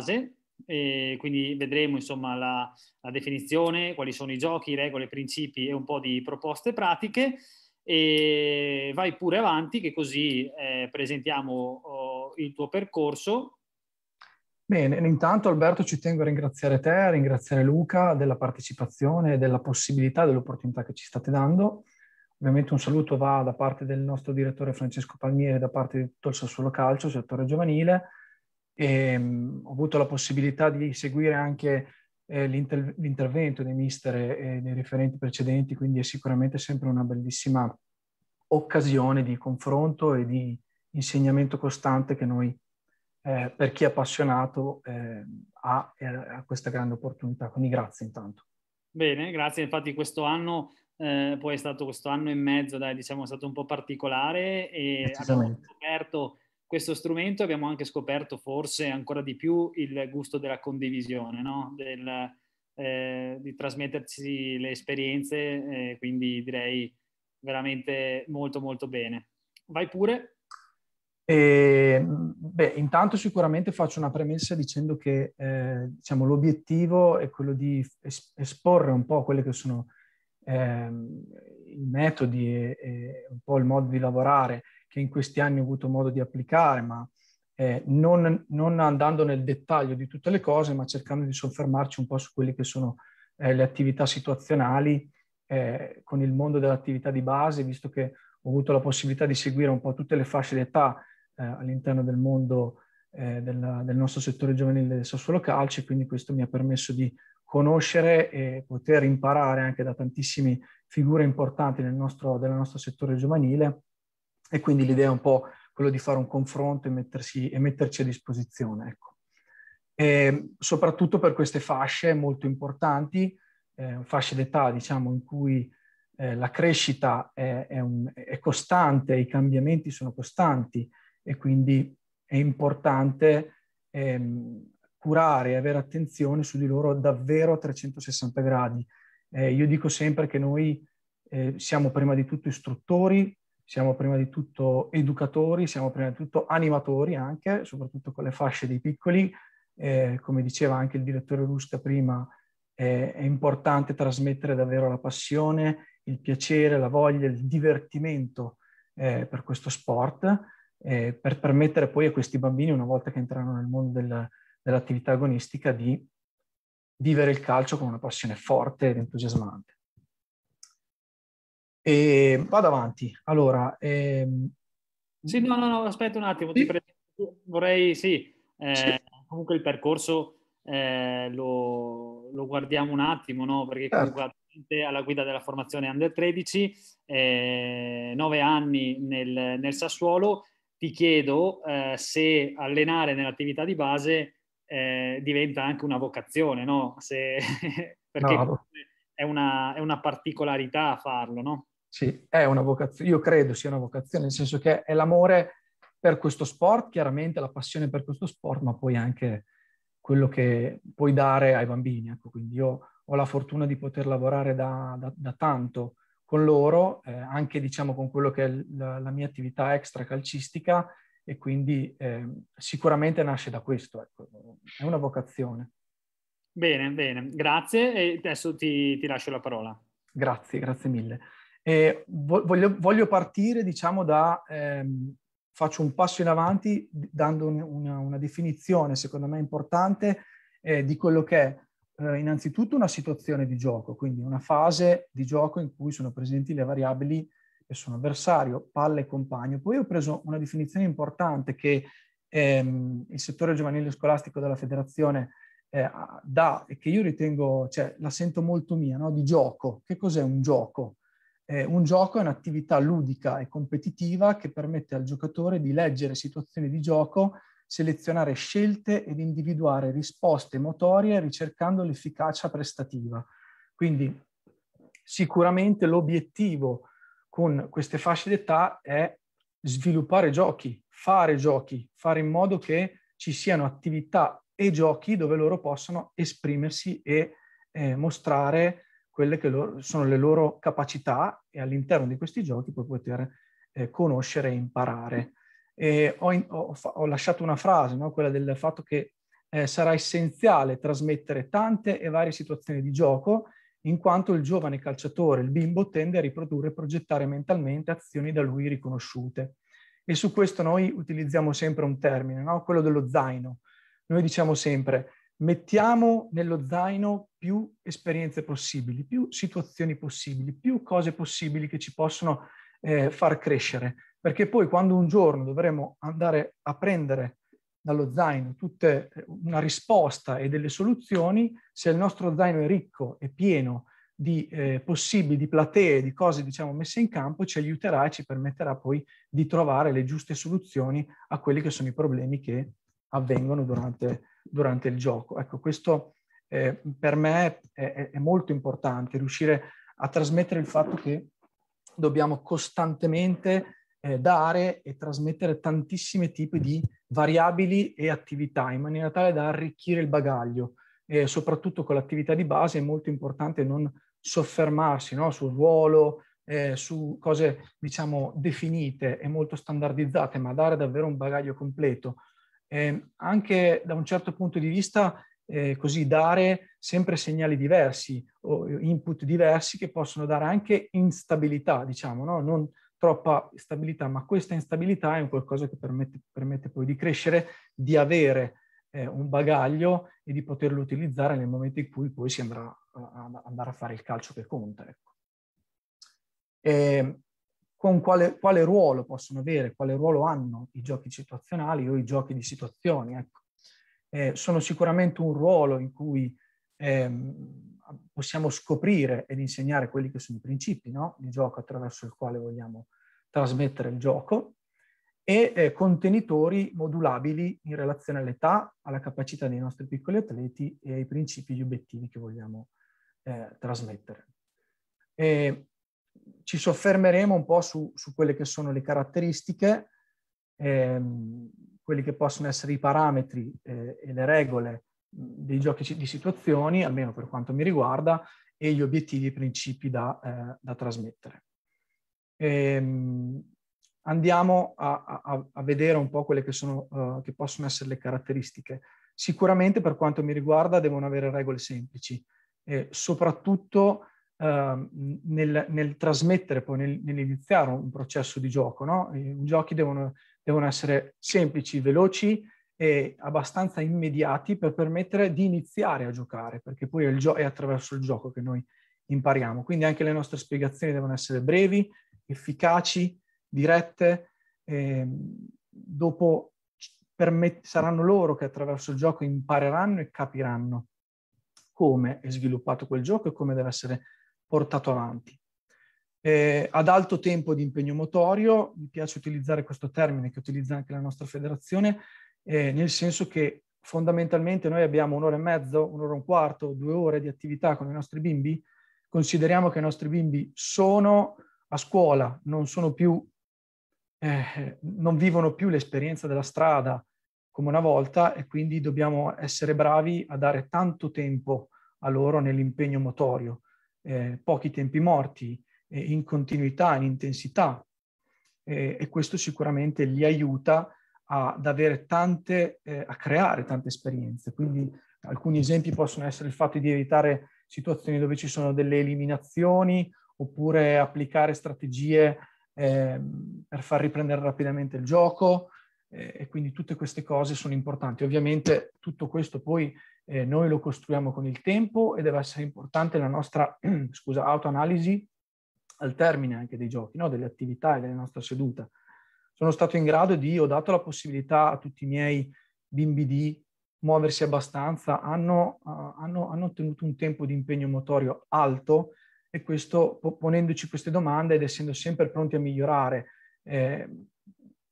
base, quindi vedremo insomma la, la, definizione, quali sono i giochi, regole, principi e un po' di proposte pratiche. E vai pure avanti che così eh, presentiamo oh, il tuo percorso. Bene, intanto Alberto ci tengo a ringraziare te, a ringraziare Luca della partecipazione, della possibilità, dell'opportunità che ci state dando. Ovviamente un saluto va da parte del nostro direttore Francesco Palmieri, da parte di tutto il Sassuolo Calcio, settore giovanile, e ehm, mh, ho avuto la possibilità di seguire anche eh, l'inter- l'intervento dei mister e dei referenti precedenti, quindi è sicuramente sempre una bellissima occasione di confronto e di insegnamento costante che noi, eh, per chi è appassionato, eh, ha, ha questa grande opportunità. Quindi grazie intanto. Bene, grazie. Infatti questo anno eh, poi è stato questo anno e mezzo, dai, diciamo, è stato un po' particolare e abbiamo scoperto questo strumento abbiamo anche scoperto forse ancora di più il gusto della condivisione, no? Del, eh, di trasmettersi le esperienze, eh, quindi direi veramente molto molto bene. Vai pure. E, beh, intanto sicuramente faccio una premessa dicendo che eh, diciamo, l'obiettivo è quello di esporre un po' quelli che sono ehm, i metodi e, e un po' il modo di lavorare che in questi anni ho avuto modo di applicare, ma eh, non, non, andando nel dettaglio di tutte le cose, ma cercando di soffermarci un po' su quelle che sono eh, le attività situazionali eh, con il mondo dell'attività di base, visto che ho avuto la possibilità di seguire un po' tutte le fasce d'età eh, all'interno del mondo eh, della, del nostro settore giovanile del Sassuolo Calcio, quindi questo mi ha permesso di conoscere e poter imparare anche da tantissime figure importanti nel nostro, del nostro settore giovanile e quindi l'idea è un po' quello di fare un confronto e, mettersi, e metterci a disposizione. Ecco. E soprattutto per queste fasce molto importanti, eh, fasce d'età diciamo, in cui eh, la crescita è, è, un, è, costante, i cambiamenti sono costanti e quindi è importante ehm, curare e avere attenzione su di loro davvero a 360 gradi. Eh, io dico sempre che noi eh, siamo prima di tutto istruttori, siamo prima di tutto educatori, siamo prima di tutto animatori anche, soprattutto con le fasce dei piccoli. Eh, come diceva anche il direttore Rusca prima, eh, è importante trasmettere davvero la passione, il piacere, la voglia, il divertimento eh, per questo sport, eh, per permettere poi a questi bambini, una volta che entrano nel mondo del, dell'attività agonistica, di vivere il calcio con una passione forte ed entusiasmante. E ehm, vado avanti. Allora, ehm... sì, no, no, no, aspetta un attimo, sì? pre- vorrei, sì, eh, sì, comunque il percorso eh, lo, lo, guardiamo un attimo, no? Perché certo. comunque alla guida della formazione under 13, eh, 9 anni nel, nel, Sassuolo, ti chiedo eh, se allenare nell'attività di base eh, diventa anche una vocazione, no? Se, perché no. È, una, è una particolarità farlo, no? Sì, è una vocazione, io credo sia una vocazione, nel senso che è l'amore per questo sport, chiaramente la passione per questo sport, ma poi anche quello che puoi dare ai bambini. Ecco, quindi io ho la fortuna di poter lavorare da, da, da tanto con loro, eh, anche diciamo con quello che è la, la mia attività extra calcistica e quindi eh, sicuramente nasce da questo, ecco. è una vocazione. Bene, bene, grazie e adesso ti, ti lascio la parola. Grazie, grazie mille. E voglio, voglio partire, diciamo, da... Ehm, faccio un passo in avanti dando un, una, una, definizione, secondo me importante, eh, di quello che è eh, innanzitutto una situazione di gioco, quindi una fase di gioco in cui sono presenti le variabili che sono avversario, palla e compagno. Poi ho preso una definizione importante che ehm, il settore giovanile scolastico della federazione eh, dà e che io ritengo, cioè, la sento molto mia, no? di gioco. Che cos'è un gioco? Eh, un gioco è un'attività ludica e competitiva che permette al giocatore di leggere situazioni di gioco, selezionare scelte ed individuare risposte motorie ricercando l'efficacia prestativa. Quindi sicuramente l'obiettivo con queste fasce d'età è sviluppare giochi, fare giochi, fare in modo che ci siano attività e giochi dove loro possano esprimersi e eh, mostrare quelle che loro, sono le loro capacità e all'interno di questi giochi puoi poter eh, conoscere e imparare. E ho, in, ho, ho, lasciato una frase, no? quella del fatto che eh, sarà essenziale trasmettere tante e varie situazioni di gioco, in quanto il giovane calciatore, il bimbo, tende a riprodurre e progettare mentalmente azioni da lui riconosciute. E su questo noi utilizziamo sempre un termine, no? quello dello zaino. Noi diciamo sempre, mettiamo nello zaino più esperienze possibili, più situazioni possibili, più cose possibili che ci possono eh, far crescere, perché poi quando un giorno dovremo andare a prendere dallo zaino tutte, eh, una risposta e delle soluzioni, se il nostro zaino è ricco e pieno di eh, possibili, di platee, di cose diciamo messe in campo, ci aiuterà e ci permetterà poi di trovare le giuste soluzioni a quelli che sono i problemi che avvengono durante durante il gioco. Ecco, questo eh, per me è, è, molto importante, riuscire a trasmettere il fatto che dobbiamo costantemente eh, dare e trasmettere tantissimi tipi di variabili e attività in maniera tale da arricchire il bagaglio. E soprattutto con l'attività di base è molto importante non soffermarsi no? sul ruolo, eh, su cose diciamo definite e molto standardizzate, ma dare davvero un bagaglio completo eh, anche da un certo punto di vista eh, così dare sempre segnali diversi o eh, input diversi che possono dare anche instabilità, diciamo, no? non troppa stabilità, ma questa instabilità è un qualcosa che permette, permette poi di crescere, di avere eh, un bagaglio e di poterlo utilizzare nel momento in cui poi si andrà a, a, andare a fare il calcio che conta. Ecco. E, ehm, con quale, quale, ruolo possono avere, quale ruolo hanno i giochi situazionali o i giochi di situazioni. Ecco. Eh, sono sicuramente un ruolo in cui ehm, possiamo scoprire ed insegnare quelli che sono i principi no? di gioco attraverso il quale vogliamo trasmettere il gioco e eh, contenitori modulabili in relazione all'età, alla capacità dei nostri piccoli atleti e ai principi e gli obiettivi che vogliamo eh, trasmettere. E eh, ci soffermeremo un po' su, su, quelle che sono le caratteristiche, ehm, quelli che possono essere i parametri eh, e le regole dei giochi di situazioni, almeno per quanto mi riguarda, e gli obiettivi e i principi da, eh, da trasmettere. Ehm, andiamo a, a, a, vedere un po' quelle che, sono, uh, che possono essere le caratteristiche. Sicuramente per quanto mi riguarda devono avere regole semplici, eh, soprattutto Ehm, nel, nel, trasmettere, poi nel, nell'iniziare un processo di gioco. No? I giochi devono, devono essere semplici, veloci, e abbastanza immediati per permettere di iniziare a giocare, perché poi è, gio- è, attraverso il gioco che noi impariamo. Quindi anche le nostre spiegazioni devono essere brevi, efficaci, dirette. E ehm, dopo permet- saranno loro che attraverso il gioco impareranno e capiranno come è sviluppato quel gioco e come deve essere portato avanti. Eh, ad alto tempo di impegno motorio, mi piace utilizzare questo termine che utilizza anche la nostra federazione, eh, nel senso che fondamentalmente noi abbiamo un'ora e mezzo, un'ora e un quarto, due ore di attività con i nostri bimbi, consideriamo che i nostri bimbi sono a scuola, non sono più, eh, non vivono più l'esperienza della strada come una volta e quindi dobbiamo essere bravi a dare tanto tempo a loro nell'impegno motorio eh, pochi tempi morti eh, in continuità, in intensità eh, e questo sicuramente li aiuta ad avere tante, eh, a creare tante esperienze. Quindi alcuni esempi possono essere il fatto di evitare situazioni dove ci sono delle eliminazioni oppure applicare strategie ehm, per far riprendere rapidamente il gioco eh, e quindi tutte queste cose sono importanti. Ovviamente tutto questo poi eh, noi lo costruiamo con il tempo e deve essere importante la nostra scusa, autoanalisi al termine anche dei giochi, no? delle attività e della nostra seduta. Sono stato in grado di, ho dato la possibilità a tutti i miei bimbi di muoversi abbastanza, hanno, uh, hanno, hanno ottenuto un tempo di impegno motorio alto e questo ponendoci queste domande ed essendo sempre pronti a migliorare. Eh,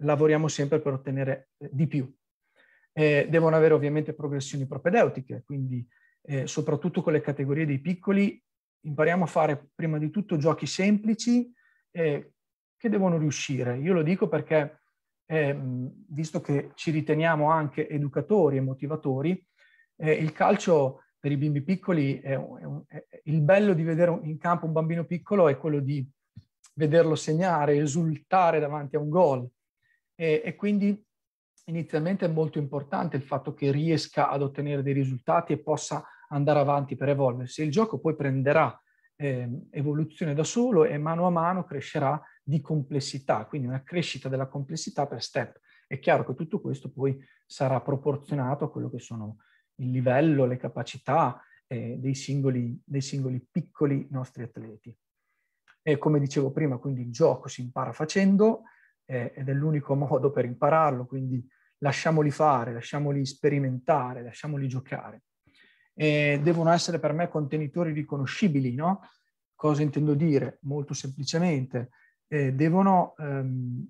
lavoriamo sempre per ottenere eh, di più. Eh, devono avere ovviamente progressioni propedeutiche, quindi eh, soprattutto con le categorie dei piccoli impariamo a fare prima di tutto giochi semplici eh, che devono riuscire. Io lo dico perché, ehm, visto che ci riteniamo anche educatori e motivatori, eh, il calcio per i bimbi piccoli è, un, è, il bello di vedere in campo un bambino piccolo è quello di vederlo segnare, esultare davanti a un gol e, e quindi inizialmente è molto importante il fatto che riesca ad ottenere dei risultati e possa andare avanti per evolversi. Il gioco poi prenderà eh, evoluzione da solo e mano a mano crescerà di complessità, quindi una crescita della complessità per step. È chiaro che tutto questo poi sarà proporzionato a quello che sono il livello, le capacità eh, dei, singoli, dei singoli piccoli nostri atleti. E come dicevo prima, quindi il gioco si impara facendo, eh, ed è l'unico modo per impararlo, quindi lasciamoli fare, lasciamoli sperimentare, lasciamoli giocare. E devono essere per me contenitori riconoscibili, no? Cosa intendo dire? Molto semplicemente, eh, devono, ehm,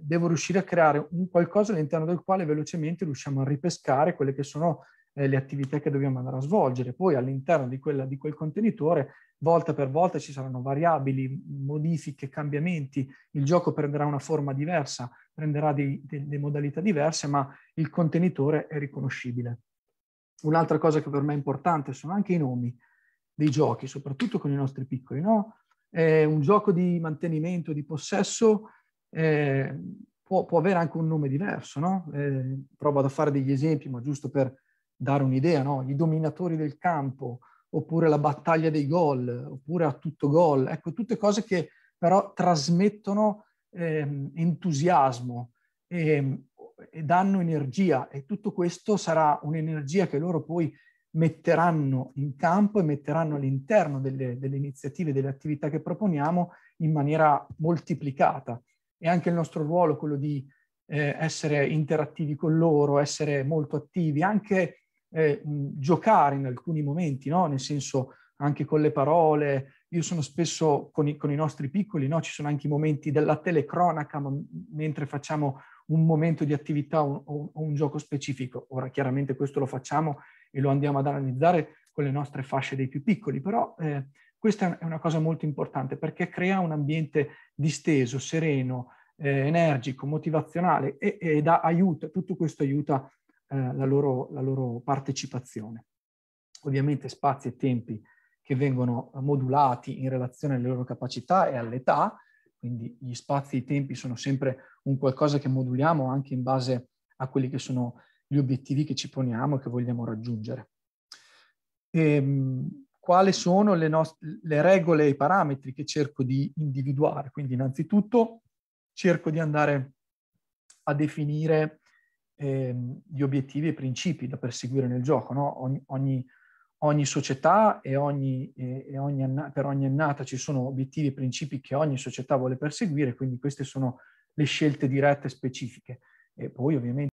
devo riuscire a creare un qualcosa all'interno del quale velocemente riusciamo a ripescare quelle che sono eh, le attività che dobbiamo andare a svolgere. Poi all'interno di, quella, di quel contenitore volta per volta ci saranno variabili, modifiche, cambiamenti, il gioco prenderà una forma diversa, prenderà delle modalità diverse, ma il contenitore è riconoscibile. Un'altra cosa che per me è importante sono anche i nomi dei giochi, soprattutto con i nostri piccoli. No? Eh, un gioco di mantenimento, di possesso, eh, può, può, avere anche un nome diverso. No? Eh, provo a fare degli esempi, ma giusto per dare un'idea. No? I dominatori del campo, oppure la battaglia dei gol, oppure a tutto gol. Ecco, tutte cose che però trasmettono eh, entusiasmo e, ehm, e danno energia e tutto questo sarà un'energia che loro poi metteranno in campo e metteranno all'interno delle, delle, iniziative, delle attività che proponiamo in maniera moltiplicata. E anche il nostro ruolo, quello di eh, essere interattivi con loro, essere molto attivi, anche eh, giocare in alcuni momenti, no? nel senso anche con le parole. Io sono spesso con i, con i nostri piccoli, no? ci sono anche i momenti della telecronaca ma, mentre facciamo un momento di attività o, o, o un gioco specifico. Ora chiaramente questo lo facciamo e lo andiamo ad analizzare con le nostre fasce dei più piccoli, però eh, questa è una cosa molto importante perché crea un ambiente disteso, sereno, eh, energico, motivazionale e, e dà aiuto, tutto questo aiuta eh, la, loro, la loro partecipazione. Ovviamente spazi e tempi che vengono modulati in relazione alle loro capacità e all'età, quindi gli spazi e i tempi sono sempre un qualcosa che moduliamo anche in base a quelli che sono gli obiettivi che ci poniamo e che vogliamo raggiungere. E, ehm, quali sono le, le regole e i parametri che cerco di individuare? Quindi innanzitutto cerco di andare a definire Ehm, gli obiettivi e i principi da perseguire nel gioco. No? Ogni, ogni, ogni, società e, ogni, e, e ogni anna, per ogni annata ci sono obiettivi e principi che ogni società vuole perseguire, quindi queste sono le scelte dirette specifiche. E poi ovviamente